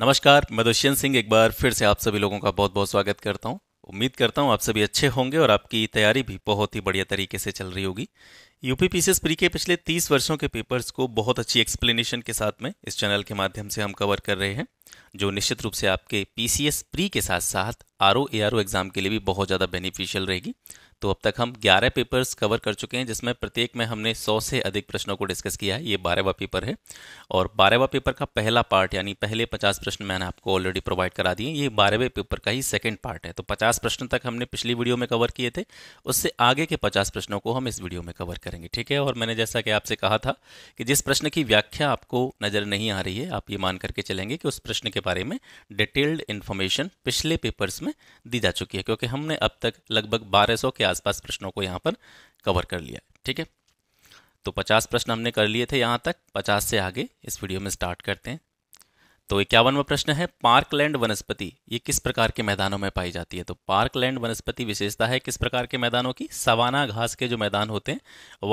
नमस्कार मैं दुष्यंत सिंह एक बार फिर से आप सभी लोगों का बहुत बहुत स्वागत करता हूँ उम्मीद करता हूँ आप सभी अच्छे होंगे और आपकी तैयारी भी बहुत ही बढ़िया तरीके से चल रही होगी यूपी पी प्री के पिछले 30 वर्षों के पेपर्स को बहुत अच्छी एक्सप्लेनेशन के साथ में इस चैनल के माध्यम से हम कवर कर रहे हैं जो निश्चित रूप से आपके पी प्री के साथ साथ आर ओ एग्ज़ाम के लिए भी बहुत ज़्यादा बेनिफिशियल रहेगी तो अब तक हम 11 पेपर्स कवर कर चुके हैं जिसमें प्रत्येक में हमने 100 से अधिक प्रश्नों को डिस्कस किया है ये बारहवा पेपर है और बारहवा पेपर का पहला पार्ट यानी पहले 50 प्रश्न मैंने आपको ऑलरेडी प्रोवाइड करा दिए ये बारहवें पेपर का ही सेकेंड पार्ट है तो पचास प्रश्न तक हमने पिछली वीडियो में कवर किए थे उससे आगे के पचास प्रश्नों को हम इस वीडियो में कवर करेंगे ठीक है और मैंने जैसा कि आपसे कहा था कि जिस प्रश्न की व्याख्या आपको नज़र नहीं आ रही है आप ये मान करके चलेंगे कि उस प्रश्न के बारे में डिटेल्ड इन्फॉर्मेशन पिछले पेपर्स में दी जा चुकी है क्योंकि हमने अब तक लगभग बारह के आसपास प्रश्नों को यहाँ पर कवर कर लिया ठीक है तो 50 प्रश्न हमने कर लिए थे यहाँ तक 50 से आगे इस वीडियो में स्टार्ट करते हैं तो इक्यावनवा प्रश्न है पार्कलैंड वनस्पति ये किस प्रकार के मैदानों में पाई जाती है तो पार्कलैंड वनस्पति विशेषता है किस प्रकार के मैदानों की सवाना घास के जो मैदान होते हैं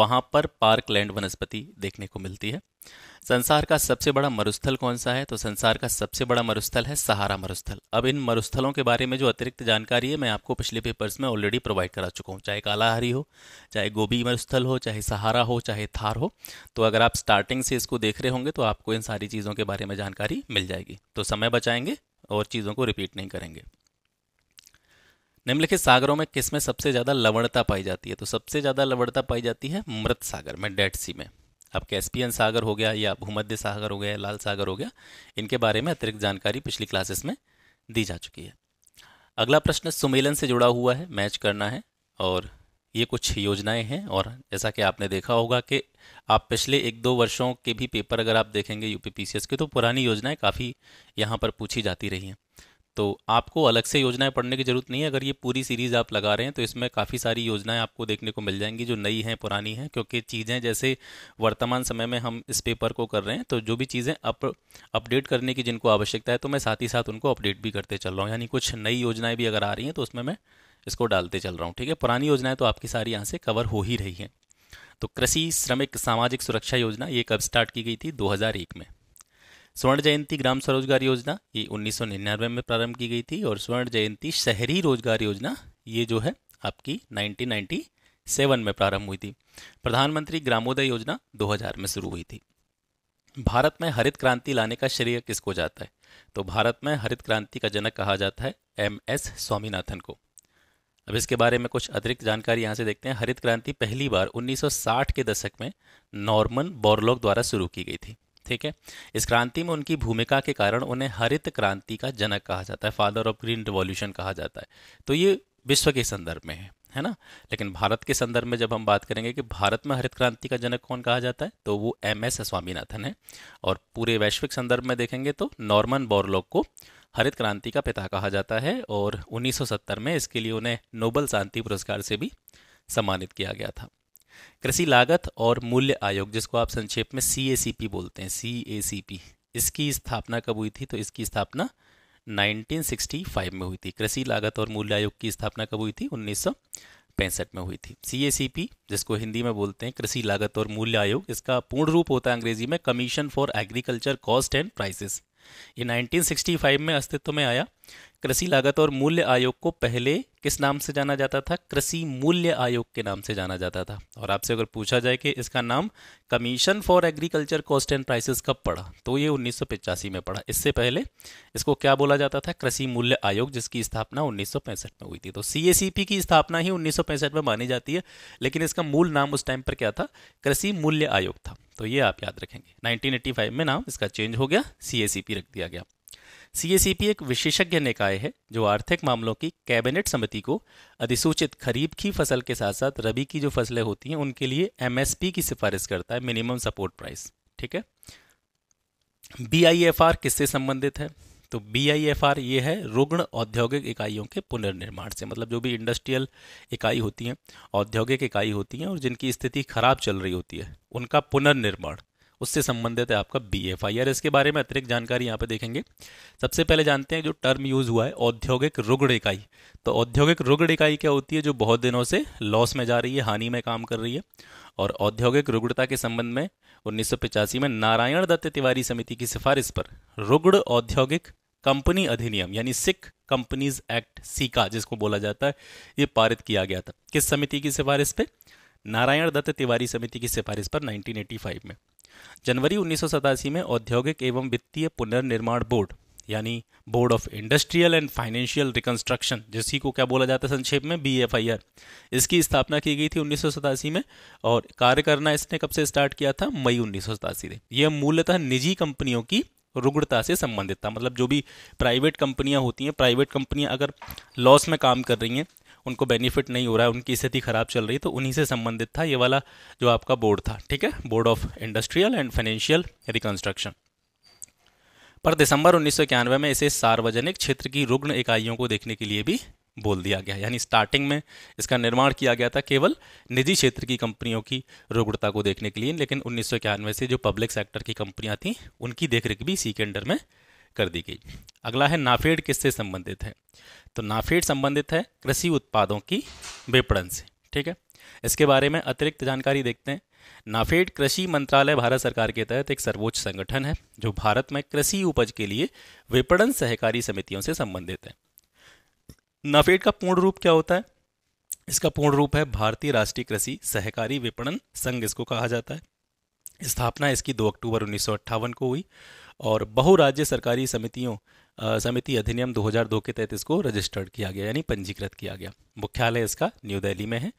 वहां पर पार्कलैंड वनस्पति देखने को मिलती है संसार का सबसे बड़ा मरुस्थल कौन सा है तो संसार का सबसे बड़ा मरुस्थल है सहारा मरुस्थल अब इन मरुस्थलों के बारे में जो अतिरिक्त जानकारी है मैं आपको पिछले पेपर्स में ऑलरेडी प्रोवाइड करा चुका हूँ चाहे कालाहारी हो चाहे गोभी मरुस्थल हो चाहे सहारा हो चाहे थार हो तो अगर आप स्टार्टिंग से इसको देख रहे होंगे तो आपको इन सारी चीज़ों के बारे में जानकारी मिल जाएगी तो समय बचाएंगे और चीज़ों को रिपीट नहीं करेंगे निम्नलिखित सागरों में किसमें सबसे ज़्यादा लवणता पाई जाती है तो सबसे ज़्यादा लवणता पाई जाती है मृत सागर में डेड सी में अब कैस्पियन सागर हो गया या भूमध्य सागर हो गया लाल सागर हो गया इनके बारे में अतिरिक्त जानकारी पिछली क्लासेस में दी जा चुकी है अगला प्रश्न सुमेलन से जुड़ा हुआ है मैच करना है और ये कुछ योजनाएं हैं और जैसा कि आपने देखा होगा कि आप पिछले एक दो वर्षों के भी पेपर अगर आप देखेंगे यूपीपीसीएस के तो पुरानी योजनाएं काफ़ी यहाँ पर पूछी जाती रही हैं तो आपको अलग से योजनाएं पढ़ने की ज़रूरत नहीं है अगर ये पूरी सीरीज़ आप लगा रहे हैं तो इसमें काफ़ी सारी योजनाएं आपको देखने को मिल जाएंगी जो नई हैं पुरानी हैं क्योंकि चीज़ें जैसे वर्तमान समय में हम इस पेपर को कर रहे हैं तो जो भी चीज़ें अप अपडेट करने की जिनको आवश्यकता है तो मैं साथ ही साथ उनको अपडेट भी करते चल रहा हूँ यानी कुछ नई योजनाएँ भी अगर आ रही हैं तो उसमें मैं इसको डालते चल रहा हूँ ठीक है पुरानी योजनाएँ तो आपकी सारी यहाँ से कवर हो ही रही हैं तो कृषि श्रमिक सामाजिक सुरक्षा योजना ये कब स्टार्ट की गई थी दो में स्वर्ण जयंती ग्राम स्वरोजगार योजना ये उन्नीस में प्रारंभ की गई थी और स्वर्ण जयंती शहरी रोजगार योजना ये जो है आपकी 1997 में प्रारंभ हुई थी प्रधानमंत्री ग्रामोदय योजना 2000 में शुरू हुई थी भारत में हरित क्रांति लाने का श्रेय किसको जाता है तो भारत में हरित क्रांति का जनक कहा जाता है एम एस स्वामीनाथन को अब इसके बारे में कुछ अतिरिक्त जानकारी यहाँ से देखते हैं हरित क्रांति पहली बार 1960 के दशक में नॉर्मन बोरलॉग द्वारा शुरू की गई थी ठीक है इस क्रांति में उनकी भूमिका के कारण उन्हें हरित क्रांति का जनक कहा जाता है फादर ऑफ ग्रीन रिवॉल्यूशन कहा जाता है तो ये विश्व के संदर्भ में है है ना लेकिन भारत के संदर्भ में जब हम बात करेंगे कि भारत में हरित क्रांति का जनक कौन कहा जाता है तो वो एम एस स्वामीनाथन है और पूरे वैश्विक संदर्भ में देखेंगे तो नॉर्मन बोरलोक को हरित क्रांति का पिता कहा जाता है और 1970 में इसके लिए उन्हें नोबल शांति पुरस्कार से भी सम्मानित किया गया था कृषि लागत और मूल्य आयोग जिसको आप संक्षेप में सी बोलते हैं सी इसकी स्थापना कब हुई थी तो इसकी स्थापना 1965 में हुई थी कृषि लागत और मूल्य आयोग की स्थापना कब हुई थी उन्नीस में हुई थी सी जिसको हिंदी में बोलते हैं कृषि लागत और मूल्य आयोग इसका पूर्ण रूप होता है अंग्रेजी में commission for agriculture cost and prices ये 1965 में अस्तित्व में आया कृषि लागत और मूल्य आयोग को पहले किस नाम से जाना जाता था कृषि मूल्य आयोग के नाम से जाना जाता था और आपसे अगर पूछा जाए कि इसका नाम commission for agriculture cost and prices कब पड़ा तो ये उन्नीस में पड़ा इससे पहले इसको क्या बोला जाता था कृषि मूल्य आयोग जिसकी स्थापना उन्नीस में हुई थी तो सी की स्थापना ही उन्नीस में मानी जाती है लेकिन इसका मूल नाम उस टाइम पर क्या था कृषि मूल्य आयोग था तो ये आप याद रखेंगे 1985 में नाम इसका चेंज हो गया सी रख दिया गया सीएसीपी एक विशेषज्ञ निकाय है जो आर्थिक मामलों की कैबिनेट समिति को अधिसूचित खरीफ की फसल के साथ साथ रबी की जो फसलें होती हैं उनके लिए एमएसपी की सिफारिश करता है मिनिमम सपोर्ट प्राइस ठीक है बीआईएफआर किससे संबंधित है तो बीआईएफआर ये है रुग्ण औद्योगिक इकाइयों के पुनर्निर्माण से मतलब जो भी इंडस्ट्रियल इकाई होती हैं औद्योगिक इकाई होती हैं और जिनकी स्थिति खराब चल रही होती है उनका पुनर्निर्माण उससे संबंधित है आपका बी एफ आई आर इसके बारे में अतिरिक्त जानकारी यहाँ पे देखेंगे सबसे पहले जानते हैं जो टर्म यूज हुआ है औद्योगिक रुग्ण इकाई तो औद्योगिक रुग्ण इकाई क्या होती है जो बहुत दिनों से लॉस में जा रही है हानि में काम कर रही है और औद्योगिक रुग्णता के संबंध में उन्नीस में नारायण दत्त तिवारी समिति की सिफारिश पर रुग्ण औद्योगिक कंपनी अधिनियम यानी सिख कंपनीज एक्ट सीका जिसको बोला जाता है ये पारित किया गया था किस समिति की सिफारिश पे नारायण दत्त तिवारी समिति की सिफारिश पर 1985 में जनवरी उन्नीस में औद्योगिक एवं वित्तीय पुनर्निर्माण बोर्ड यानी board of industrial and financial reconstruction जिसकी को क्या बोला जाता है संक्षेप में बी एफ आई आर इसकी स्थापना की गई थी उन्नीस में और कार्य करना इसने कब से स्टार्ट किया था मई उन्नीस में यह मूलतः निजी कंपनियों की रुग्णता से संबंधित था मतलब जो भी प्राइवेट कंपनियां होती हैं प्राइवेट कंपनियां अगर लॉस में काम कर रही हैं उनको बेनिफिट नहीं हो रहा है उनकी स्थिति ख़राब चल रही है तो उन्हीं से संबंधित था ये वाला जो आपका बोर्ड था ठीक है board of industrial and financial reconstruction पर दिसंबर उन्नीस में इसे सार्वजनिक क्षेत्र की रुग्ण इकाइयों को देखने के लिए भी बोल दिया गया यानी स्टार्टिंग में इसका निर्माण किया गया था केवल निजी क्षेत्र की कंपनियों की रुग्णता को देखने के लिए लेकिन उन्नीस से जो पब्लिक सेक्टर की कंपनियां थी उनकी देखरेख भी इसी के अंडर में कर दी गई अगला है नाफेड किससे संबंधित है तो नाफेड संबंधित है कृषि उत्पादों की विपणन से ठीक है इसके बारे में अतिरिक्त जानकारी देखते हैं नाफेड कृषि मंत्रालय भारत सरकार के तहत एक सर्वोच्च संगठन है जो भारत में कृषि उपज के लिए विपणन सहकारी समितियों से संबंधित है नाफेड का पूर्ण रूप क्या होता है इसका पूर्ण रूप है भारतीय राष्ट्रीय कृषि सहकारी विपणन संघ इसको कहा जाता है स्थापना इसकी 2 अक्टूबर उन्नीस को हुई और बहुराज्य सरकारी समितियों समिति अधिनियम 2002 के तहत इसको रजिस्टर्ड किया गया यानी पंजीकृत किया गया मुख्यालय इसका न्यू दिल्ली में है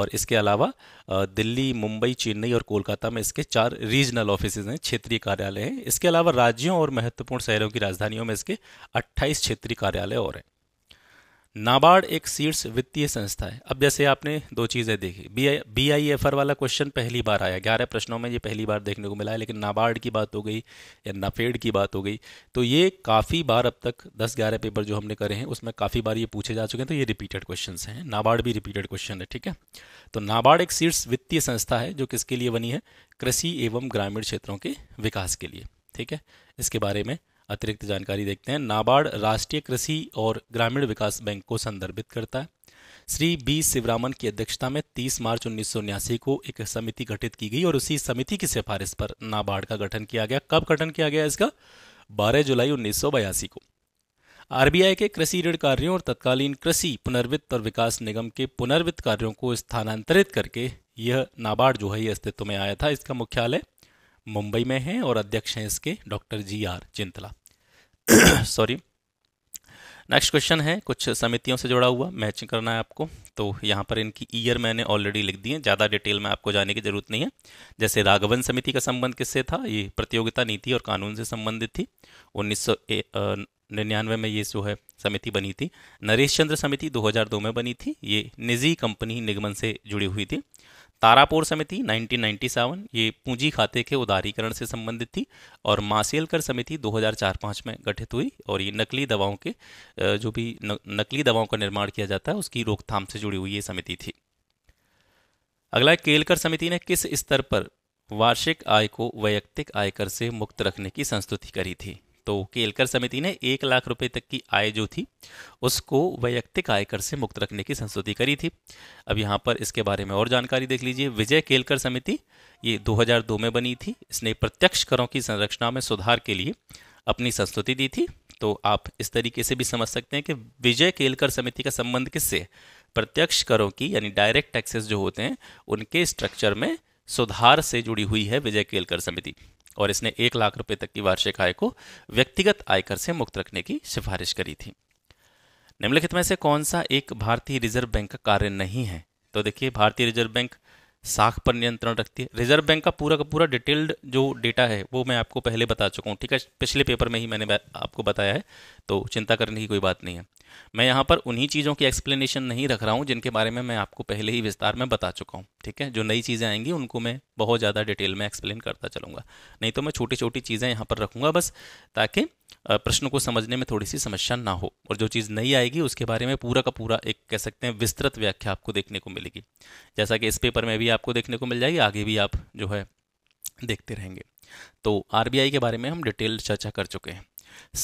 और इसके अलावा दिल्ली मुंबई चेन्नई और कोलकाता में इसके चार रीजनल ऑफिस हैं क्षेत्रीय कार्यालय हैं इसके अलावा राज्यों और महत्वपूर्ण शहरों की राजधानियों में इसके अट्ठाईस क्षेत्रीय कार्यालय और हैं नाबार्ड एक शीर्ष वित्तीय संस्था है अब जैसे आपने दो चीज़ें देखी B I B I F R वाला क्वेश्चन पहली बार आया ग्यारह प्रश्नों में ये पहली बार देखने को मिला है लेकिन नाबार्ड की बात हो गई या नाफेड की बात हो गई तो ये काफ़ी बार अब तक दस ग्यारह पेपर जो हमने करे हैं उसमें काफ़ी बार ये पूछे जा चुके हैं तो ये रिपीटेड क्वेश्चन हैं नाबार्ड भी रिपीटेड क्वेश्चन है ठीक है तो नाबार्ड एक शीर्ष वित्तीय संस्था है जो किसके लिए बनी है कृषि एवं ग्रामीण क्षेत्रों के विकास के लिए ठीक है इसके बारे में अतिरिक्त जानकारी देखते हैं नाबार्ड राष्ट्रीय कृषि और ग्रामीण विकास बैंक को संदर्भित करता है श्री बी शिवरामन की अध्यक्षता में 30 मार्च उन्नीस को एक समिति गठित की गई और उसी समिति की सिफारिश पर नाबार्ड का गठन किया गया कब गठन किया गया इसका 12 जुलाई उन्नीस को आरबीआई के कृषि ऋण कार्यों और तत्कालीन कृषि पुनर्वित्त और विकास निगम के पुनर्वित्त कार्यों को स्थानांतरित करके यह नाबार्ड जो है यह अस्तित्व में आया था इसका मुख्यालय मुंबई में हैं और अध्यक्ष हैं इसके doctor G R Chintala sorry next question है कुछ समितियों से जुड़ा हुआ मैचिंग करना है आपको तो यहाँ पर इनकी ईयर मैंने ऑलरेडी लिख दी है ज़्यादा डिटेल में आपको जाने की जरूरत नहीं है जैसे राघवन समिति का संबंध किससे था ये प्रतियोगिता नीति और कानून से संबंधित थी उन्नीस निन्यानवे में ये जो है समिति बनी थी नरेश चंद्र समिति 2002 में बनी थी ये निजी कंपनी निगमन से जुड़ी हुई थी तारापोर समिति 1997 ये पूंजी खाते के उदारीकरण से संबंधित थी और मासेलकर समिति 2004-5 में गठित हुई और ये नकली दवाओं के जो भी नकली दवाओं का निर्माण किया जाता है उसकी रोकथाम से जुड़ी हुई ये समिति थी अगला केलकर समिति ने किस स्तर पर वार्षिक आय को वैयक्तिक आयकर से मुक्त रखने की संस्तुति करी थी तो केलकर समिति ने एक लाख रुपए तक की आय जो थी उसको वैयक्तिक आयकर से मुक्त रखने की संस्तुति करी थी अब यहाँ पर इसके बारे में और जानकारी देख लीजिए विजय केलकर समिति ये 2002 में बनी थी इसने प्रत्यक्ष करों की संरचना में सुधार के लिए अपनी संस्तुति दी थी तो आप इस तरीके से भी समझ सकते हैं कि विजय केलकर समिति का संबंध किससे प्रत्यक्ष करों की यानी डायरेक्ट टैक्सेस जो होते हैं उनके स्ट्रक्चर में सुधार से जुड़ी हुई है विजय केलकर समिति और इसने एक लाख रुपए तक की वार्षिक आय को व्यक्तिगत आयकर से मुक्त रखने की सिफारिश करी थी निम्नलिखित में से कौन सा एक भारतीय रिजर्व बैंक का कार्य नहीं है तो देखिए भारतीय रिजर्व बैंक साख पर नियंत्रण रखती है रिजर्व बैंक का पूरा का पूरा डिटेल्ड जो डेटा है वो मैं आपको पहले बता चुका हूँ ठीक है पिछले पेपर में ही मैंने आपको बताया है तो चिंता करने की कोई बात नहीं है मैं यहाँ पर उन्हीं चीज़ों की एक्सप्लेनेशन नहीं रख रहा हूँ जिनके बारे में मैं आपको पहले ही विस्तार में बता चुका हूँ ठीक है जो नई चीज़ें आएंगी उनको मैं बहुत ज़्यादा डिटेल में एक्सप्लेन करता चलूँगा नहीं तो मैं छोटी छोटी चीज़ें यहाँ पर रखूँगा बस ताकि प्रश्न को समझने में थोड़ी सी समस्या ना हो और जो चीज़ नहीं आएगी उसके बारे में पूरा का पूरा एक कह सकते हैं विस्तृत व्याख्या आपको देखने को मिलेगी जैसा कि इस पेपर में भी आपको देखने को मिल जाएगी आगे भी आप जो है देखते रहेंगे तो आरबीआई के बारे में हम डिटेल चर्चा कर चुके हैं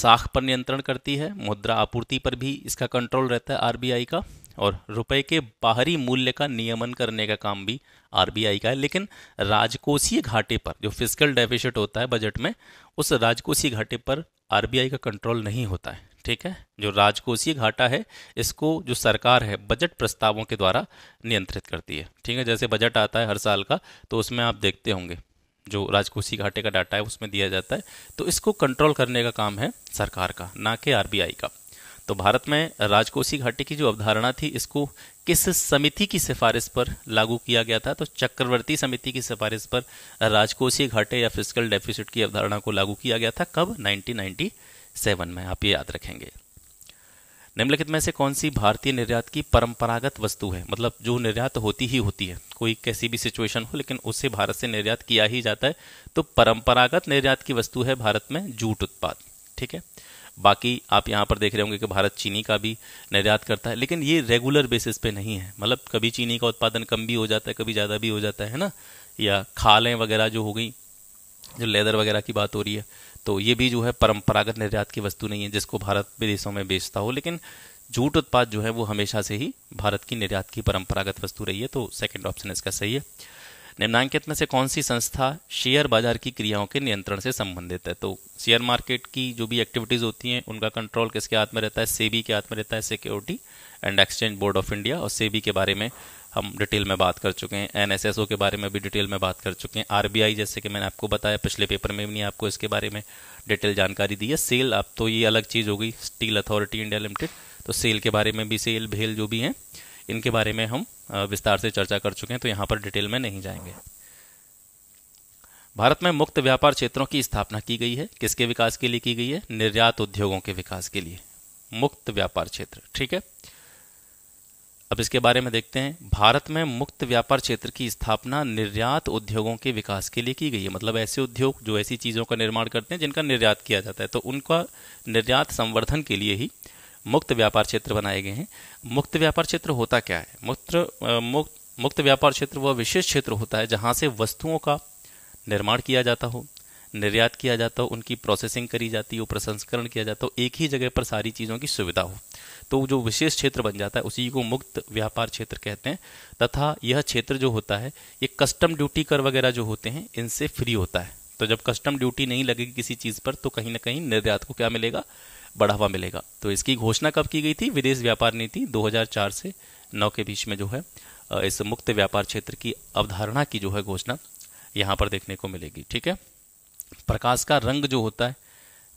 साख पर नियंत्रण करती है मुद्रा आपूर्ति पर भी इसका कंट्रोल रहता है आरबीआई का और रुपए के बाहरी मूल्य का नियमन करने का काम भी आरबीआई का है लेकिन राजकोषीय घाटे पर जो फिजिकल डेफिसिट होता है बजट में उस राजकोषीय घाटे पर आरबीआई का कंट्रोल नहीं होता है ठीक है जो राजकोषीय घाटा है इसको जो सरकार है बजट प्रस्तावों के द्वारा नियंत्रित करती है ठीक है जैसे बजट आता है हर साल का तो उसमें आप देखते होंगे जो राजकोषीय घाटे का डाटा है उसमें दिया जाता है तो इसको कंट्रोल करने का काम है सरकार का ना कि आरबीआई का तो भारत में राजकोषी घाटे की जो अवधारणा थी इसको किस समिति की सिफारिश पर लागू किया गया था तो चक्रवर्ती समिति की सिफारिश पर राजकोषीय घाटे या फिजिकल डेफिसिट की अवधारणा को लागू किया गया था कब 1997 में आप ये याद रखेंगे निम्नलिखित में से कौन सी भारतीय निर्यात की परंपरागत वस्तु है मतलब जो निर्यात होती ही होती है कोई कैसी भी सिचुएशन हो लेकिन उससे भारत से निर्यात किया ही जाता है तो परंपरागत निर्यात की वस्तु है भारत में जूट उत्पाद ठीक है बाकी आप यहाँ पर देख रहे होंगे कि भारत चीनी का भी निर्यात करता है लेकिन ये रेगुलर बेसिस पे नहीं है मतलब कभी चीनी का उत्पादन कम भी हो जाता है कभी ज़्यादा भी हो जाता है ना या खालें वगैरह जो हो गई जो लेदर वगैरह की बात हो रही है तो ये भी जो है परंपरागत निर्यात की वस्तु नहीं है जिसको भारत विदेशों में बेचता हो लेकिन जूट उत्पाद जो है वो हमेशा से ही भारत की निर्यात की परंपरागत वस्तु रही है तो सेकेंड ऑप्शन इसका सही है निम्नांकित में से कौन सी संस्था शेयर बाजार की क्रियाओं के नियंत्रण से संबंधित है तो शेयर मार्केट की जो भी एक्टिविटीज होती हैं उनका कंट्रोल किसके हाथ में रहता है सेबी के हाथ में रहता है security and exchange board of India और सेबी के बारे में हम डिटेल में बात कर चुके हैं एनएसएसओ के बारे में भी डिटेल में बात कर चुके हैं आरबीआई जैसे कि मैंने आपको बताया पिछले पेपर में भी नहीं आपको इसके बारे में डिटेल जानकारी दी है सेल आप तो ये अलग चीज़ हो गई स्टील अथॉरिटी इंडिया लिमिटेड तो सेल के बारे में भी सेल भेल जो भी हैं इनके बारे में हम विस्तार से चर्चा कर चुके हैं तो यहाँ पर डिटेल में नहीं जाएंगे भारत में मुक्त व्यापार क्षेत्रों की स्थापना की गई है किसके विकास के लिए की गई है निर्यात उद्योगों के विकास के लिए मुक्त व्यापार क्षेत्र ठीक है अब इसके बारे में देखते हैं भारत में मुक्त व्यापार क्षेत्र की स्थापना निर्यात उद्योगों के विकास के लिए की गई है मतलब ऐसे उद्योग जो ऐसी चीज़ों का निर्माण करते हैं जिनका निर्यात किया जाता है तो उनका निर्यात संवर्धन के लिए ही मुक्त व्यापार क्षेत्र बनाए गए हैं मुक्त व्यापार क्षेत्र होता क्या है मुक्त मुक्त मुक्त व्यापार क्षेत्र वह विशेष क्षेत्र होता है जहाँ से वस्तुओं का निर्माण किया जाता हो निर्यात किया जाता हो उनकी प्रोसेसिंग करी जाती हो प्रसंस्करण किया जाता हो एक ही जगह पर सारी चीज़ों की सुविधा हो तो जो विशेष क्षेत्र बन जाता है उसी को मुक्त व्यापार क्षेत्र कहते हैं तथा यह क्षेत्र जो होता है ये कस्टम ड्यूटी कर वगैरह जो होते हैं इनसे फ्री होता है तो जब कस्टम ड्यूटी नहीं लगेगी किसी चीज़ पर तो कहीं ना कहीं निर्यात को क्या मिलेगा बढ़ावा मिलेगा तो इसकी घोषणा कब की गई थी विदेश व्यापार नीति 2004 से 9 के बीच में जो है इस मुक्त व्यापार क्षेत्र की अवधारणा की जो है घोषणा यहाँ पर देखने को मिलेगी ठीक है प्रकाश का रंग जो होता है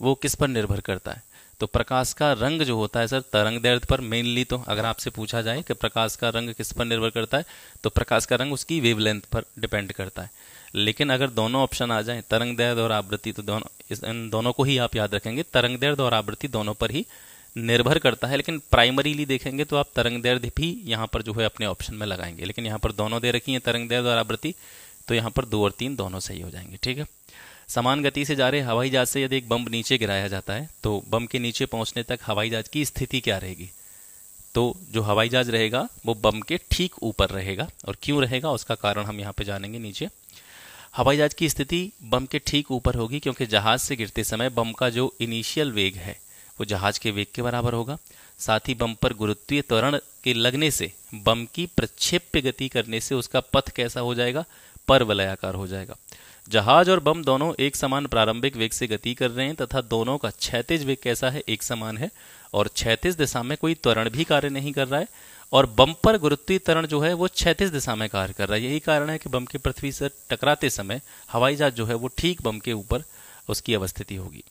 वो किस पर निर्भर करता है तो प्रकाश का रंग जो होता है सर तरंग दर्द पर मेनली तो अगर आपसे पूछा जाए कि प्रकाश का रंग किस पर निर्भर करता है तो प्रकाश का रंग उसकी वेवलेंथ पर डिपेंड करता है लेकिन अगर दोनों ऑप्शन आ जाए तरंग दैर्ध और आवृत्ति तो दोनों इस इन दोनों को ही आप याद रखेंगे तरंग दैर्ध और आवृत्ति दोनों पर ही निर्भर करता है लेकिन प्राइमरीली देखेंगे तो आप तरंग दैर्ध भी यहाँ पर जो है अपने ऑप्शन में लगाएंगे लेकिन यहाँ पर दोनों दे रखी है तरंग दैर्ध और आवृत्ति तो यहाँ पर दो और तीन दोनों सही हो जाएंगे ठीक है समान गति से जा रहे हवाई जहाज से यदि एक बम नीचे गिराया जाता है तो बम के नीचे पहुंचने तक हवाई जहाज की स्थिति क्या रहेगी तो जो हवाई जहाज रहेगा वो बम के ठीक ऊपर रहेगा और क्यों रहेगा उसका कारण हम यहाँ पे जानेंगे नीचे हवाई जहाज की स्थिति बम के ठीक ऊपर होगी क्योंकि जहाज से गिरते समय बम का जो इनिशियल वेग है वो जहाज के वेग के बराबर होगा साथ ही बम पर गुरुत्वीय त्वरण के लगने से बम की प्रक्षेप्य गति करने से उसका पथ कैसा हो जाएगा वलयाकार हो जाएगा जहाज और बम दोनों एक समान प्रारंभिक वेग से गति कर रहे हैं तथा दोनों का क्षैतिज वेग कैसा है एक समान है और क्षैतिज दिशा में कोई त्वरण भी कार्य नहीं कर रहा है और बम पर गुरुत्वीकरण जो है वो छैतीस दिशा में कार्य कर रहा है यही कारण है कि बम के पृथ्वी से टकराते समय हवाई जहाज जो है वो ठीक बम के ऊपर उसकी अवस्थिति होगी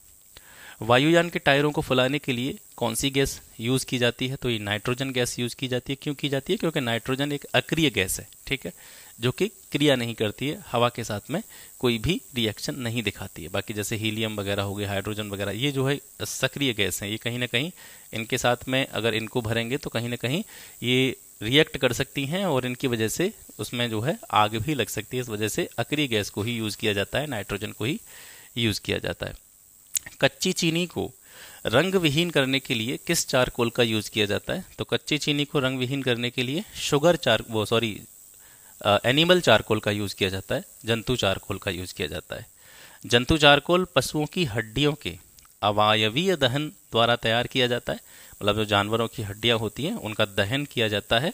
वायुयान के टायरों को फुलाने के लिए कौन सी गैस यूज़ की जाती है तो ये नाइट्रोजन गैस यूज़ की जाती है क्यों की जाती है क्योंकि नाइट्रोजन एक अक्रिय गैस है ठीक है जो कि क्रिया नहीं करती है हवा के साथ में कोई भी रिएक्शन नहीं दिखाती है बाकी जैसे हीलियम वगैरह हो गया हाइड्रोजन वगैरह ये जो है सक्रिय गैस है ये कहीं ना कहीं इनके साथ में अगर इनको भरेंगे तो कहीं ना कहीं ये रिएक्ट कर सकती हैं और इनकी वजह से उसमें जो है आग भी लग सकती है इस वजह से अक्रिय गैस को ही यूज़ किया जाता है नाइट्रोजन को ही यूज़ किया जाता है कच्ची चीनी को रंग विहीन करने के लिए किस चारकोल का यूज किया जाता है तो कच्ची चीनी को रंग विहीन करने के लिए शुगर चार वो सॉरी एनिमल चारकोल का यूज किया जाता है जंतु चारकोल का यूज किया जाता है जंतु चारकोल पशुओं की हड्डियों के अवायवीय दहन द्वारा तैयार किया जाता है मतलब जो जानवरों की हड्डियां होती हैं उनका दहन किया जाता है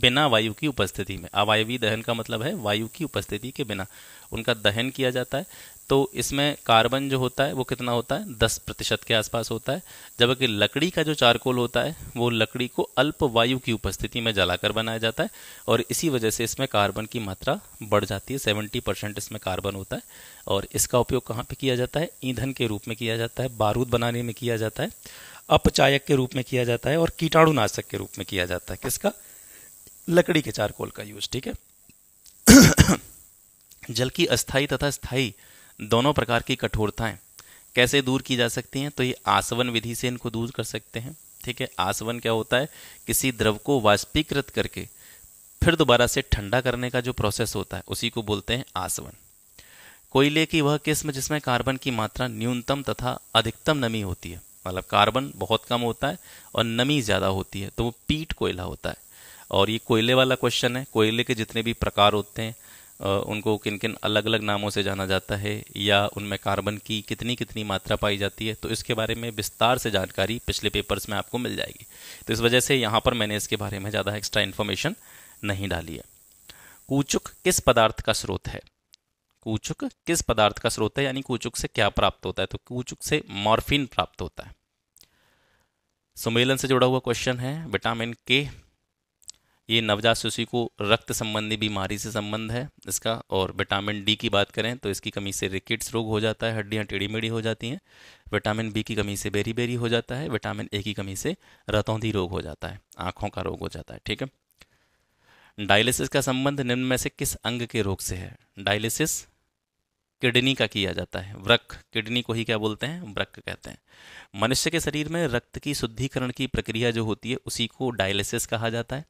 बिना वायु की उपस्थिति में अवायवी दहन का मतलब है वायु की उपस्थिति के बिना उनका दहन किया जाता है तो इसमें कार्बन जो होता है वो कितना होता है दस प्रतिशत के आसपास होता है जबकि लकड़ी का जो चारकोल होता है वो लकड़ी को अल्प वायु की उपस्थिति में जलाकर बनाया जाता है और इसी वजह से इसमें कार्बन की मात्रा बढ़ जाती है सेवेंटी परसेंट इसमें कार्बन होता है और इसका उपयोग कहाँ पर किया जाता है ईंधन के रूप में किया जाता है बारूद बनाने में किया जाता है अपचायक के रूप में किया जाता है और कीटाणुनाशक के रूप में किया जाता है किसका लकड़ी के चारकोल का यूज ठीक है जल की अस्थाई तथा स्थाई दोनों प्रकार की कठोरताएं कैसे दूर की जा सकती हैं तो ये आसवन विधि से इनको दूर कर सकते हैं ठीक है आसवन क्या होता है किसी द्रव को वाष्पीकृत करके फिर दोबारा से ठंडा करने का जो प्रोसेस होता है उसी को बोलते हैं आसवन कोयले की वह किस्म जिसमें कार्बन की मात्रा न्यूनतम तथा अधिकतम नमी होती है मतलब कार्बन बहुत कम होता है और नमी ज़्यादा होती है तो वो पीट कोयला होता है और ये कोयले वाला क्वेश्चन है कोयले के जितने भी प्रकार होते हैं उनको किन किन अलग अलग नामों से जाना जाता है या उनमें कार्बन की कितनी कितनी मात्रा पाई जाती है तो इसके बारे में विस्तार से जानकारी पिछले पेपर्स में आपको मिल जाएगी तो इस वजह से यहाँ पर मैंने इसके बारे में ज़्यादा एक्स्ट्रा इन्फॉर्मेशन नहीं डाली है कूचुक किस पदार्थ का स्रोत है कूचुक किस पदार्थ का स्रोत है यानी कूचुक से क्या प्राप्त होता है तो कूचुक से मॉर्फिन प्राप्त होता है सुमेलन से जुड़ा हुआ क्वेश्चन है विटामिन के ये नवजात शिशु को रक्त संबंधी बीमारी से संबंध है इसका और विटामिन डी की बात करें तो इसकी कमी से रिकेट्स रोग हो जाता है हड्डियाँ टेढ़ी मेढ़ी हो जाती हैं विटामिन बी की कमी से बेरी बेरी हो जाता है विटामिन ए की कमी से रतौंधी रोग हो जाता है आँखों का रोग हो जाता है ठीक है डायलिसिस का संबंध निम्न में से किस अंग के रोग से है डायलिसिस किडनी का किया जाता है व्रक किडनी को ही क्या बोलते हैं व्रक कहते हैं मनुष्य के शरीर में रक्त की शुद्धिकरण की प्रक्रिया जो होती है उसी को डायलिसिस कहा जाता है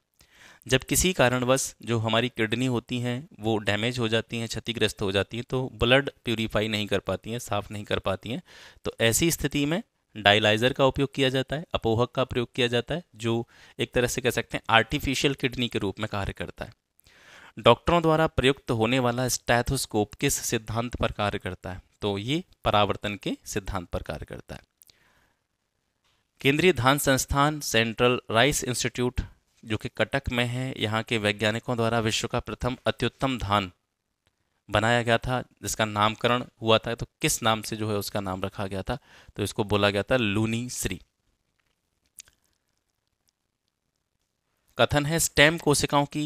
जब किसी कारणवश जो हमारी किडनी होती हैं वो डैमेज हो जाती हैं क्षतिग्रस्त हो जाती हैं तो ब्लड प्योरीफाई नहीं कर पाती हैं साफ़ नहीं कर पाती हैं तो ऐसी स्थिति में डायलाइज़र का उपयोग किया जाता है अपोहक का प्रयोग किया जाता है जो एक तरह से कह सकते हैं आर्टिफिशियल किडनी के रूप में कार्य करता है डॉक्टरों द्वारा प्रयुक्त होने वाला स्टैथोस्कोप किस सिद्धांत पर कार्य करता है तो ये परावर्तन के सिद्धांत पर कार्य करता है केंद्रीय धान संस्थान सेंट्रल राइस इंस्टीट्यूट जो कि कटक में है यहाँ के वैज्ञानिकों द्वारा विश्व का प्रथम अत्युत्तम धान बनाया गया था जिसका नामकरण हुआ था तो किस नाम से जो है उसका नाम रखा गया था तो इसको बोला गया था लूनी श्री कथन है स्टेम कोशिकाओं की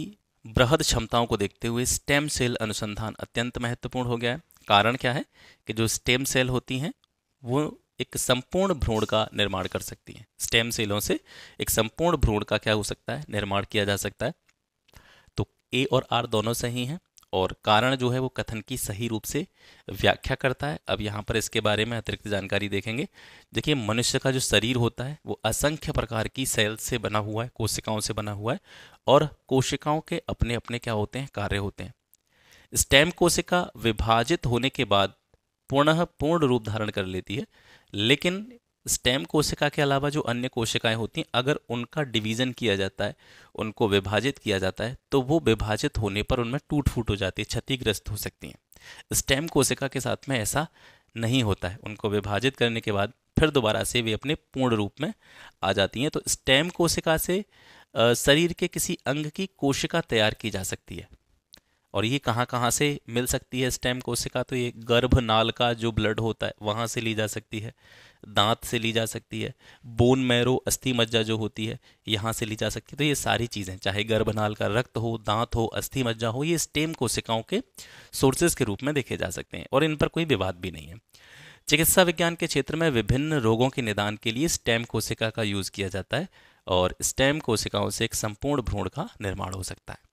बृहद क्षमताओं को देखते हुए स्टेम सेल अनुसंधान अत्यंत महत्वपूर्ण हो गया है कारण क्या है कि जो स्टेम सेल होती हैं वो एक संपूर्ण भ्रूण का निर्माण कर सकती हैं स्टेम सेलों से एक संपूर्ण भ्रूण का क्या हो सकता है निर्माण किया जा सकता है तो ए और आर दोनों सही हैं और कारण जो है वो कथन की सही रूप से व्याख्या करता है अब यहाँ पर इसके बारे में अतिरिक्त जानकारी देखेंगे देखिए मनुष्य का जो शरीर होता है वो असंख्य प्रकार की सेल से बना हुआ है कोशिकाओं से बना हुआ है और कोशिकाओं के अपने अपने क्या होते हैं कार्य होते हैं स्टेम कोशिका विभाजित होने के बाद पुनः पूर्ण रूप धारण कर लेती है लेकिन स्टेम कोशिका के अलावा जो अन्य कोशिकाएं होती हैं अगर उनका डिवीजन किया जाता है उनको विभाजित किया जाता है तो वो विभाजित होने पर उनमें टूट फूट हो जाती है क्षतिग्रस्त हो सकती हैं स्टेम कोशिका के साथ में ऐसा नहीं होता है उनको विभाजित करने के बाद फिर दोबारा से वे अपने पूर्ण रूप में आ जाती हैं तो स्टेम कोशिका से शरीर के किसी अंग की कोशिका तैयार की जा सकती है और ये कहाँ कहाँ से मिल सकती है स्टेम कोशिका तो ये गर्भ नाल का जो ब्लड होता है वहाँ से ली जा सकती है दांत से ली जा सकती है बोन मैरो अस्थि मज्जा जो होती है यहाँ से ली जा सकती है तो ये सारी चीज़ें चाहे गर्भनाल का रक्त हो दांत हो अस्थि मज्जा हो ये स्टेम कोशिकाओं के सोर्सेज के रूप में देखे जा सकते हैं और इन पर कोई विवाद भी नहीं है चिकित्सा विज्ञान के क्षेत्र में विभिन्न रोगों के निदान के लिए स्टेम कोशिका का यूज़ किया जाता है और स्टेम कोशिकाओं से एक संपूर्ण भ्रूण का निर्माण हो सकता है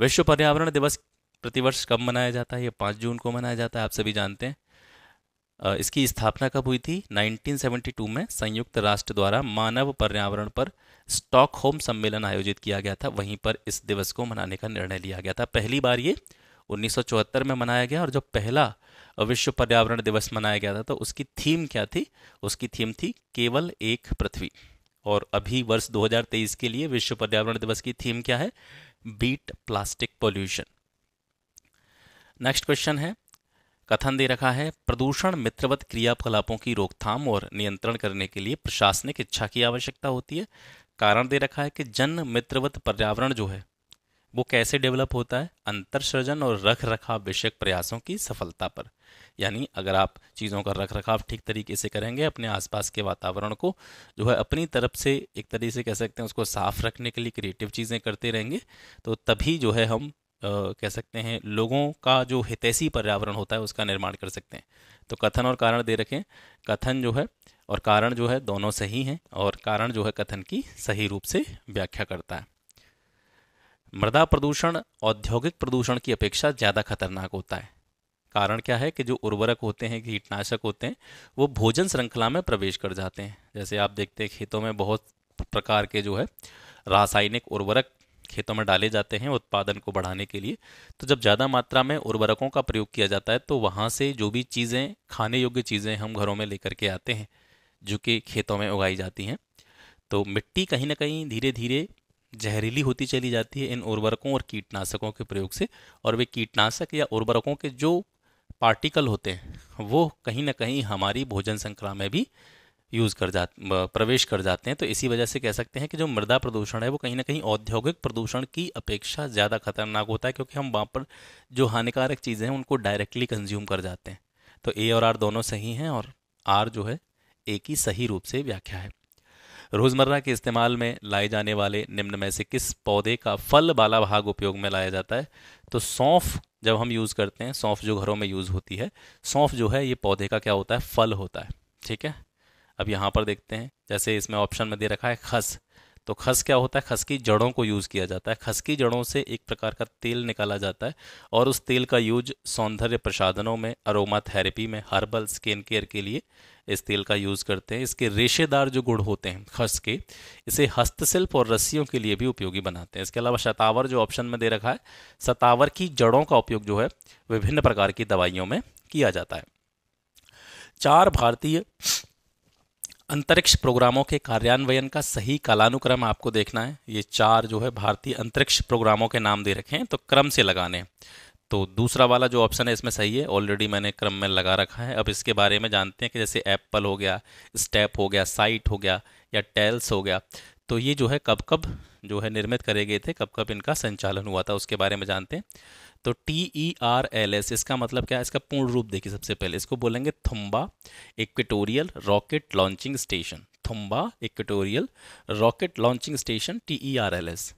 विश्व पर्यावरण दिवस प्रतिवर्ष कब मनाया जाता है ये पाँच जून को मनाया जाता है आप सभी जानते हैं इसकी स्थापना कब हुई थी 1972 में संयुक्त राष्ट्र द्वारा मानव पर्यावरण पर स्टॉकहोम सम्मेलन आयोजित किया गया था वहीं पर इस दिवस को मनाने का निर्णय लिया गया था पहली बार ये उन्नीस में मनाया गया और जब पहला विश्व पर्यावरण दिवस मनाया गया था तो उसकी थीम क्या थी उसकी थीम थी केवल एक पृथ्वी और अभी वर्ष 2023 के लिए विश्व पर्यावरण दिवस की थीम क्या है beat plastic pollution next question है कथन दे रखा है प्रदूषण मित्रवत क्रियाकलापों की रोकथाम और नियंत्रण करने के लिए प्रशासनिक इच्छा की आवश्यकता होती है कारण दे रखा है कि जन मित्रवत पर्यावरण जो है वो कैसे डेवलप होता है अंतर सृजन और रख रखाव विषयक प्रयासों की सफलता पर यानी अगर आप चीज़ों का रख रखाव ठीक तरीके से करेंगे अपने आसपास के वातावरण को जो है अपनी तरफ से एक तरीके से कह सकते हैं उसको साफ़ रखने के लिए क्रिएटिव चीज़ें करते रहेंगे तो तभी जो है हम आ, कह सकते हैं लोगों का जो हितैषी पर्यावरण होता है उसका निर्माण कर सकते हैं तो कथन और कारण दे रखें कथन जो है और कारण जो है दोनों सही हैं और कारण जो है कथन की सही रूप से व्याख्या करता है मृदा प्रदूषण औद्योगिक प्रदूषण की अपेक्षा ज़्यादा खतरनाक होता है कारण क्या है कि जो उर्वरक होते हैं कीटनाशक होते हैं वो भोजन श्रृंखला में प्रवेश कर जाते हैं जैसे आप देखते हैं खेतों में बहुत प्रकार के जो है रासायनिक उर्वरक खेतों में डाले जाते हैं उत्पादन को बढ़ाने के लिए तो जब ज़्यादा मात्रा में उर्वरकों का प्रयोग किया जाता है तो वहाँ से जो भी चीज़ें खाने योग्य चीज़ें हम घरों में लेकर के आते हैं जो कि खेतों में उगाई जाती हैं तो मिट्टी कहीं ना कहीं धीरे धीरे जहरीली होती चली जाती है इन उर्वरकों और कीटनाशकों के प्रयोग से और वे कीटनाशक या उर्वरकों के जो पार्टिकल होते हैं वो कहीं ना कहीं हमारी भोजन श्रृंखला में भी यूज़ कर जा प्रवेश कर जाते हैं तो इसी वजह से कह सकते हैं कि जो मृदा प्रदूषण है वो कहीं ना कहीं औद्योगिक प्रदूषण की अपेक्षा ज़्यादा खतरनाक होता है क्योंकि हम वहाँ पर जो हानिकारक चीज़ें हैं उनको डायरेक्टली कंज्यूम कर जाते हैं तो ए और आर दोनों सही हैं और आर जो है ए की सही रूप से व्याख्या है रोज़मर्रा के इस्तेमाल में लाए जाने वाले निम्न में से किस पौधे का फल वाला भाग उपयोग में लाया जाता है तो सौंफ जब हम यूज़ करते हैं सौंफ जो घरों में यूज़ होती है सौंफ जो है ये पौधे का क्या होता है फल होता है ठीक है अब यहाँ पर देखते हैं जैसे इसमें ऑप्शन में दे रखा है खस तो खस क्या होता है खस की जड़ों को यूज़ किया जाता है खस की जड़ों से एक प्रकार का तेल निकाला जाता है और उस तेल का यूज सौंदर्य प्रसाधनों में अरोमा थेरेपी में हर्बल स्किन केयर के लिए इस तेल का यूज़ करते हैं इसके रेशेदार जो गुड़ होते हैं खस के इसे हस्तशिल्प और रस्सियों के लिए भी उपयोगी बनाते हैं इसके अलावा शतावर जो ऑप्शन में दे रखा है शतावर की जड़ों का उपयोग जो है विभिन्न प्रकार की दवाइयों में किया जाता है चार भारतीय अंतरिक्ष प्रोग्रामों के कार्यान्वयन का सही कालानुक्रम आपको देखना है ये चार जो है भारतीय अंतरिक्ष प्रोग्रामों के नाम दे रखे हैं तो क्रम से लगाने तो दूसरा वाला जो ऑप्शन है इसमें सही है ऑलरेडी मैंने क्रम में लगा रखा है अब इसके बारे में जानते हैं कि जैसे एप्पल हो गया स्टेप हो गया साइट हो गया या टेल्स हो गया तो ये जो है कब कब जो है निर्मित करे गए थे कब कब इनका संचालन हुआ था उसके बारे में जानते हैं तो T E R L S इसका मतलब क्या है इसका पूर्ण रूप देखिए सबसे पहले इसको बोलेंगे Thumba equatorial rocket launching station Thumba equatorial rocket launching station T E R L S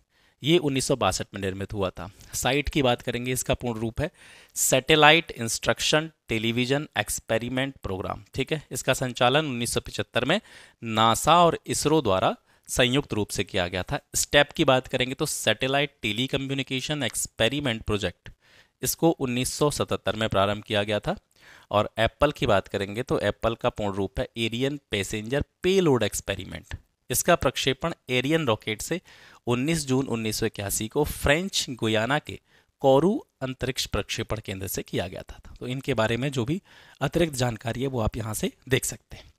ये उन्नीस में निर्मित हुआ था साइट की बात करेंगे इसका पूर्ण रूप है satellite instruction television experiment programme ठीक है इसका संचालन 1975 में नासा और इसरो द्वारा संयुक्त रूप से किया गया था स्टेप की बात करेंगे तो satellite telecommunication experiment project इसको 1977 में प्रारंभ किया गया था और एप्पल की बात करेंगे तो एप्पल का पूर्ण रूप है एरियन पैसेंजर पेलोड एक्सपेरिमेंट इसका प्रक्षेपण एरियन रॉकेट से 19 जून उन्नीस को फ्रेंच गुयाना के कौरू अंतरिक्ष प्रक्षेपण केंद्र से किया गया था तो इनके बारे में जो भी अतिरिक्त जानकारी है वो आप यहाँ से देख सकते हैं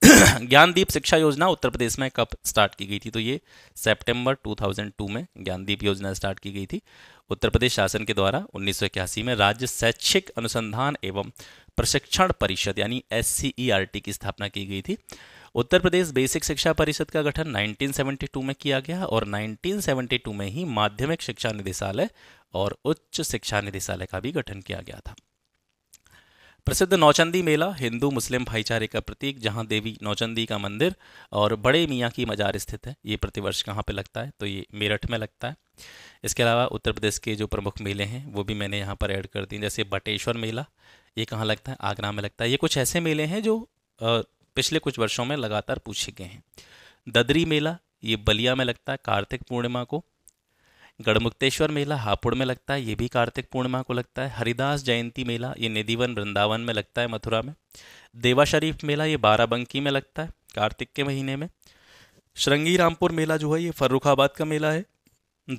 ज्ञानदीप शिक्षा योजना उत्तर प्रदेश में कब स्टार्ट की गई थी तो ये सितंबर 2002 में ज्ञानदीप योजना स्टार्ट की गई थी उत्तर प्रदेश शासन के द्वारा उन्नीस में राज्य शैक्षिक अनुसंधान एवं प्रशिक्षण परिषद यानी एस की स्थापना की गई थी उत्तर प्रदेश बेसिक शिक्षा परिषद का गठन 1972 में किया गया और 1972 में ही माध्यमिक शिक्षा निदेशालय और उच्च शिक्षा निदेशालय का भी गठन किया गया था प्रसिद्ध नौचंदी मेला हिंदू मुस्लिम भाईचारे का प्रतीक जहां देवी नौचंदी का मंदिर और बड़े मियाँ की मजार स्थित है ये प्रतिवर्ष कहाँ पे लगता है तो ये मेरठ में लगता है इसके अलावा उत्तर प्रदेश के जो प्रमुख मेले हैं वो भी मैंने यहाँ पर ऐड कर दिए जैसे बटेश्वर मेला ये कहाँ लगता है आगरा में लगता है ये कुछ ऐसे मेले हैं जो पिछले कुछ वर्षों में लगातार पूछे गए हैं ददरी मेला ये बलिया में लगता है कार्तिक पूर्णिमा को गढ़मुक्तेश्वर मेला हापुड़ में लगता है ये भी कार्तिक पूर्णिमा को लगता है हरिदास जयंती मेला ये निधिवन वृंदावन में लगता है मथुरा में देवा शरीफ मेला ये बाराबंकी में लगता है कार्तिक के महीने में श्रृंगी रामपुर मेला जो है ये फर्रुखाबाद का मेला है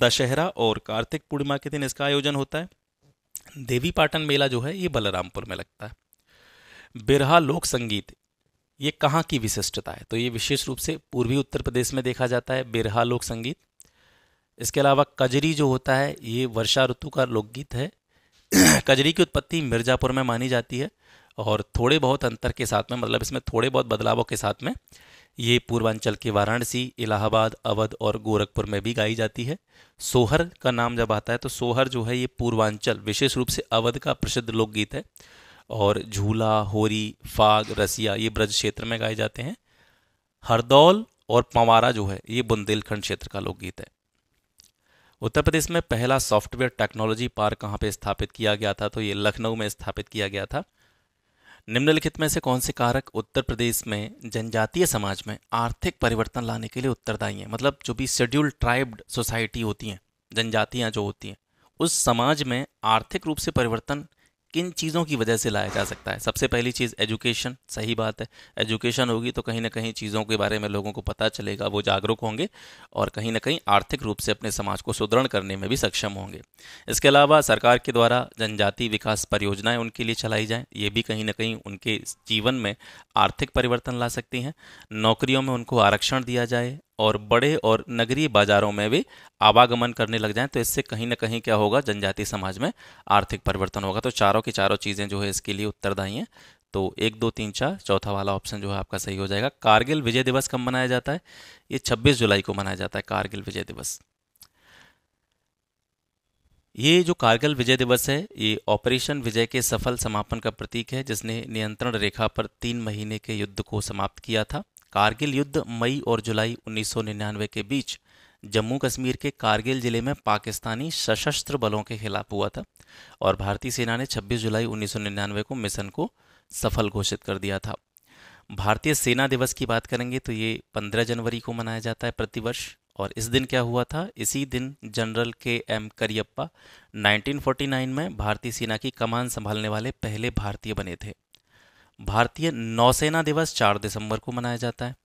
दशहरा और कार्तिक पूर्णिमा के दिन इसका आयोजन होता है देवी पाटन मेला जो है ये बलरामपुर में लगता है बिरहा लोक संगीत ये कहाँ की विशिष्टता है तो ये विशेष रूप से पूर्वी उत्तर प्रदेश में देखा जाता है बिरहा लोक संगीत इसके अलावा कजरी जो होता है ये वर्षा ऋतु का लोकगीत है कजरी की उत्पत्ति मिर्ज़ापुर में मानी जाती है और थोड़े बहुत अंतर के साथ में मतलब इसमें थोड़े बहुत बदलावों के साथ में ये पूर्वांचल के वाराणसी इलाहाबाद अवध और गोरखपुर में भी गाई जाती है सोहर का नाम जब आता है तो सोहर जो है ये पूर्वांचल विशेष रूप से अवध का प्रसिद्ध लोकगीत है और झूला होरी फाग रसिया ये ब्रज क्षेत्र में गाए जाते हैं हरदौल और पंवारा जो है ये बुंदेलखंड क्षेत्र का लोकगीत है उत्तर प्रदेश में पहला सॉफ्टवेयर टेक्नोलॉजी पार्क कहाँ पे स्थापित किया गया था तो ये लखनऊ में स्थापित किया गया था निम्नलिखित में से कौन से कारक उत्तर प्रदेश में जनजातीय समाज में आर्थिक परिवर्तन लाने के लिए उत्तरदायी हैं मतलब जो भी शेड्यूल्ड ट्राइब्ड सोसाइटी होती हैं जनजातियाँ जो होती हैं उस समाज में आर्थिक रूप से परिवर्तन किन चीज़ों की वजह से लाया जा सकता है सबसे पहली चीज़ एजुकेशन सही बात है एजुकेशन होगी तो कहीं ना कहीं चीज़ों के बारे में लोगों को पता चलेगा वो जागरूक होंगे और कहीं ना कहीं आर्थिक रूप से अपने समाज को सुदृढ़ करने में भी सक्षम होंगे इसके अलावा सरकार के द्वारा जनजाति विकास परियोजनाएं उनके लिए चलाई जाएँ ये भी कहीं ना कहीं उनके जीवन में आर्थिक परिवर्तन ला सकती हैं नौकरियों में उनको आरक्षण दिया जाए और बड़े और नगरीय बाजारों में भी आवागमन करने लग जाएं तो इससे कहीं ना कहीं क्या होगा जनजातीय समाज में आर्थिक परिवर्तन होगा तो चारों की चारों चीज़ें जो है इसके लिए उत्तरदायी हैं तो एक दो तीन चार चौथा वाला ऑप्शन जो है आपका सही हो जाएगा कारगिल विजय दिवस कब मनाया जाता है ये छब्बीस जुलाई को मनाया जाता है कारगिल विजय दिवस ये जो कारगिल विजय दिवस है ये ऑपरेशन विजय के सफल समापन का प्रतीक है जिसने नियंत्रण रेखा पर तीन महीने के युद्ध को समाप्त किया था कारगिल युद्ध मई और जुलाई 1999 के बीच जम्मू कश्मीर के कारगिल जिले में पाकिस्तानी सशस्त्र बलों के खिलाफ हुआ था और भारतीय सेना ने 26 जुलाई 1999 को मिशन को सफल घोषित कर दिया था भारतीय सेना दिवस की बात करेंगे तो ये 15 जनवरी को मनाया जाता है प्रतिवर्ष और इस दिन क्या हुआ था इसी दिन जनरल के एम करियप्पा 1949 में भारतीय सेना की कमान संभालने वाले पहले भारतीय बने थे भारतीय नौसेना दिवस चार दिसंबर को मनाया जाता है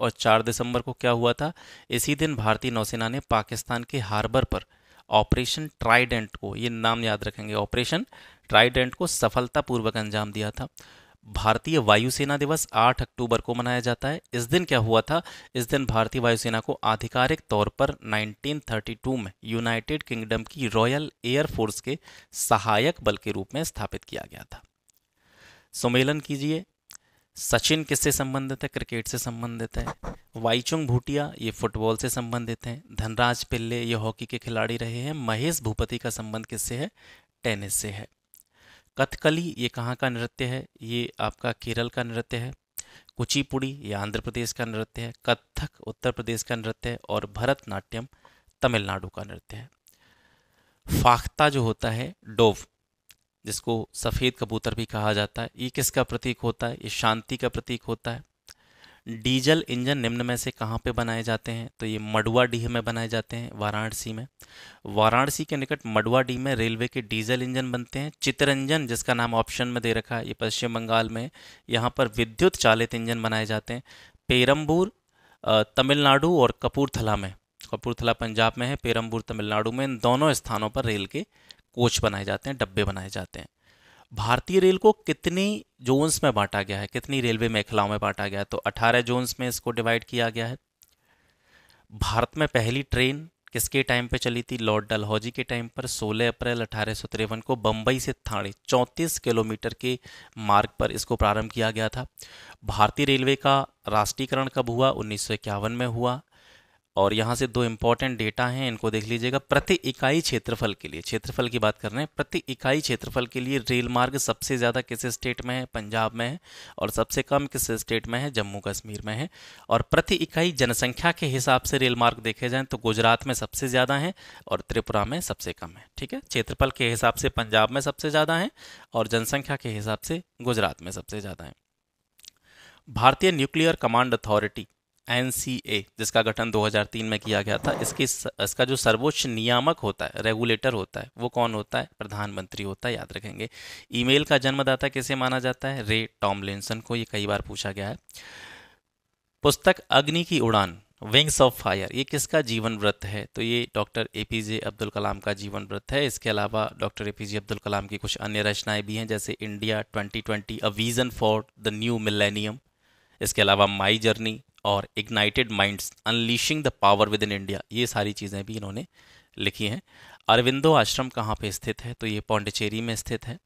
और चार दिसंबर को क्या हुआ था इसी दिन भारतीय नौसेना ने पाकिस्तान के हार्बर पर ऑपरेशन ट्राइडेंट को ये नाम याद रखेंगे ऑपरेशन ट्राइडेंट को सफलतापूर्वक अंजाम दिया था भारतीय वायुसेना दिवस 8 अक्टूबर को मनाया जाता है इस दिन क्या हुआ था इस दिन भारतीय वायुसेना को आधिकारिक तौर पर 1932 में यूनाइटेड किंगडम की रॉयल एयर फोर्स के सहायक बल के रूप में स्थापित किया गया था सम्मेलन कीजिए सचिन किससे संबंधित है क्रिकेट से संबंधित है वाईचुंग भूटिया ये फुटबॉल से संबंधित हैं धनराज पिल्ले ये हॉकी के खिलाड़ी रहे हैं महेश भूपति का संबंध किससे है टेनिस से है कथकली ये कहाँ का नृत्य है ये आपका केरल का नृत्य है कुचिपुड़ी ये आंध्र प्रदेश का नृत्य है कथक उत्तर प्रदेश का नृत्य है और भरतनाट्यम तमिलनाडु का नृत्य है फाख्ता जो होता है डोव जिसको सफ़ेद कबूतर भी कहा जाता है ये किसका प्रतीक होता है ये शांति का प्रतीक होता है डीजल इंजन निम्न में से कहाँ पे बनाए जाते हैं तो ये मडुआ डीह में बनाए जाते हैं वाराणसी में वाराणसी के निकट मडुआ डीह में रेलवे के डीजल इंजन बनते हैं चितरंजन जिसका नाम ऑप्शन में दे रखा है ये पश्चिम बंगाल में यहाँ पर विद्युत चालित इंजन बनाए जाते हैं पेरम्बूर तमिलनाडु और कपूरथला में कपूरथला पंजाब में है पेरम्बूर तमिलनाडु में इन दोनों स्थानों पर रेल के कोच बनाए जाते हैं डब्बे बनाए जाते हैं भारतीय रेल को कितनी जोन्स में बांटा गया है कितनी रेलवे मेखलाओं में बांटा गया है तो 18 जोन्स में इसको डिवाइड किया गया है भारत में पहली ट्रेन किसके टाइम पे चली थी लॉर्ड डलहौजी के टाइम पर 16 अप्रैल अठारह को बम्बई से थाने 34 किलोमीटर के मार्ग पर इसको प्रारंभ किया गया था भारतीय रेलवे का राष्ट्रीयकरण कब हुआ उन्नीस में हुआ और यहाँ से दो इंपॉर्टेंट डेटा हैं इनको देख लीजिएगा प्रति इकाई क्षेत्रफल के लिए क्षेत्रफल की बात कर रहे हैं प्रति इकाई क्षेत्रफल के लिए रेल मार्ग सबसे ज़्यादा किस स्टेट में है पंजाब में है और सबसे कम किस स्टेट में है जम्मू कश्मीर में है और प्रति इकाई जनसंख्या के हिसाब से रेल मार्ग देखे जाएँ तो गुजरात में सबसे ज़्यादा हैं और त्रिपुरा में सबसे कम है ठीक है क्षेत्रफल के हिसाब से पंजाब में सबसे ज़्यादा हैं और जनसंख्या के हिसाब से गुजरात में सबसे ज़्यादा हैं भारतीय न्यूक्लियर कमांड अथॉरिटी एन जिसका गठन 2003 में किया गया था इसकी इसका जो सर्वोच्च नियामक होता है रेगुलेटर होता है वो कौन होता है प्रधानमंत्री होता है याद रखेंगे ईमेल का जन्मदाता किसे माना जाता है रे लेंसन को ये कई बार पूछा गया है पुस्तक अग्नि की उड़ान विंग्स ऑफ फायर ये किसका जीवन व्रत है तो ये doctor A P J Abdul Kalam का जीवन व्रत है इसके अलावा doctor A P J Abdul Kalam की कुछ अन्य रचनाएं भी हैं जैसे India 2020 a vision for the new millennium इसके अलावा माई जर्नी और ignited minds unleashing the power within India ये सारी चीज़ें भी इन्होंने लिखी हैं अरविंदो आश्रम कहाँ पे स्थित है तो ये पौंडिचेरी में स्थित है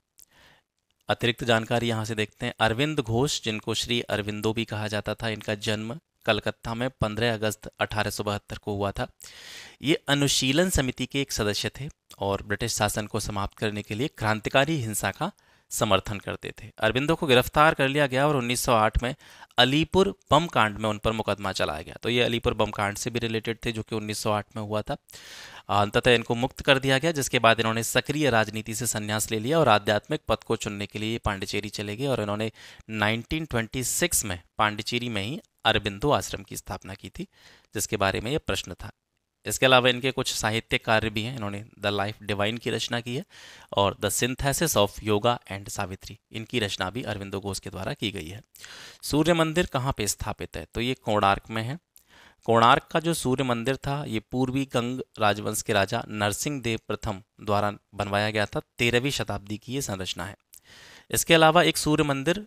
अतिरिक्त जानकारी यहाँ से देखते हैं अरविंद घोष जिनको श्री अरविंदो भी कहा जाता था इनका जन्म कलकत्ता में 15 अगस्त अठारह को हुआ था ये अनुशीलन समिति के एक सदस्य थे और ब्रिटिश शासन को समाप्त करने के लिए क्रांतिकारी हिंसा का समर्थन करते थे अरबिंदो को गिरफ्तार कर लिया गया और 1908 में अलीपुर बम कांड में उन पर मुकदमा चलाया गया तो ये अलीपुर बम कांड से भी रिलेटेड थे जो कि 1908 में हुआ था अंततः इनको मुक्त कर दिया गया जिसके बाद इन्होंने सक्रिय राजनीति से संन्यास ले लिया और आध्यात्मिक पद को चुनने के लिए पांडिचेरी चले गए और इन्होंने 1926 में पांडिचेरी में ही अरबिंदो आश्रम की स्थापना की थी जिसके बारे में यह प्रश्न था इसके अलावा इनके कुछ साहित्य कार्य भी हैं इन्होंने द लाइफ डिवाइन की रचना की है और the synthesis of yoga and Savitri इनकी रचना भी अरविंदो घोष के द्वारा की गई है सूर्य मंदिर कहाँ पे स्थापित है तो ये कोणार्क में है कोणार्क का जो सूर्य मंदिर था ये पूर्वी गंग राजवंश के राजा नरसिंह देव प्रथम द्वारा बनवाया गया था तेरहवीं शताब्दी की ये संरचना है इसके अलावा एक सूर्य मंदिर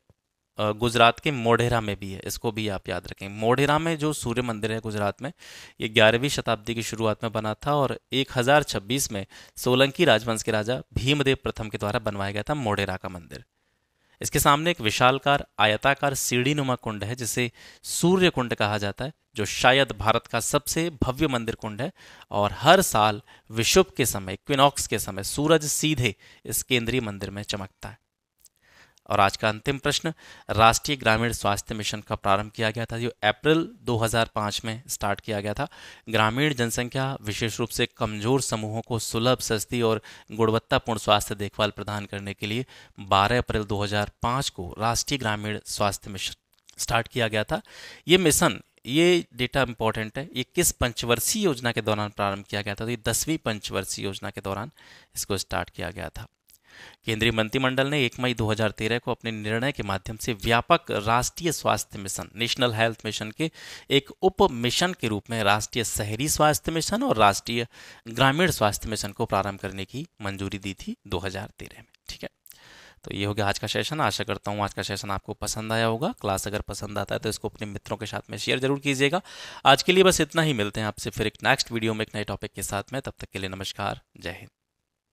गुजरात के मोढेरा में भी है इसको भी आप याद रखें मोढेरा में जो सूर्य मंदिर है गुजरात में ये ग्यारहवीं शताब्दी की शुरुआत में बना था और एक में सोलंकी राजवंश के राजा भीमदेव प्रथम के द्वारा बनवाया गया था मोढेरा का मंदिर इसके सामने एक विशालकार आयताकार सीढ़ी नुमा कुंड है जिसे सूर्य कुंड कहा जाता है जो शायद भारत का सबसे भव्य मंदिर कुंड है और हर साल विशुभ के समय क्विनॉक्स के समय सूरज सीधे इस केंद्रीय मंदिर में चमकता है और आज का अंतिम प्रश्न राष्ट्रीय ग्रामीण स्वास्थ्य मिशन का प्रारंभ किया गया था जो अप्रैल 2005 में स्टार्ट किया गया था ग्रामीण जनसंख्या विशेष रूप से कमजोर समूहों को सुलभ सस्ती और गुणवत्तापूर्ण स्वास्थ्य देखभाल प्रदान करने के लिए 12 अप्रैल 2005 को राष्ट्रीय ग्रामीण स्वास्थ्य मिशन स्टार्ट किया गया था ये मिशन ये डेटा इंपॉर्टेंट है ये किस पंचवर्षीय योजना के दौरान प्रारंभ किया गया था तो ये दसवीं पंचवर्षीय योजना के दौरान इसको स्टार्ट किया गया था केंद्रीय मंत्रिमंडल ने 1 मई 2013 को अपने निर्णय के माध्यम से व्यापक राष्ट्रीय स्वास्थ्य मिशन नेशनल हेल्थ मिशन के एक उप मिशन के रूप में राष्ट्रीय शहरी स्वास्थ्य मिशन और राष्ट्रीय ग्रामीण स्वास्थ्य मिशन को प्रारंभ करने की मंजूरी दी थी 2013 में ठीक है तो ये हो गया आज का सेशन आशा करता हूँ आज का सेशन आपको पसंद आया होगा क्लास अगर पसंद आता है तो इसको अपने मित्रों के साथ में शेयर जरूर कीजिएगा आज के लिए बस इतना ही मिलते हैं आपसे फिर एक नेक्स्ट वीडियो में एक नए टॉपिक के साथ में तब तक के लिए नमस्कार जय हिंद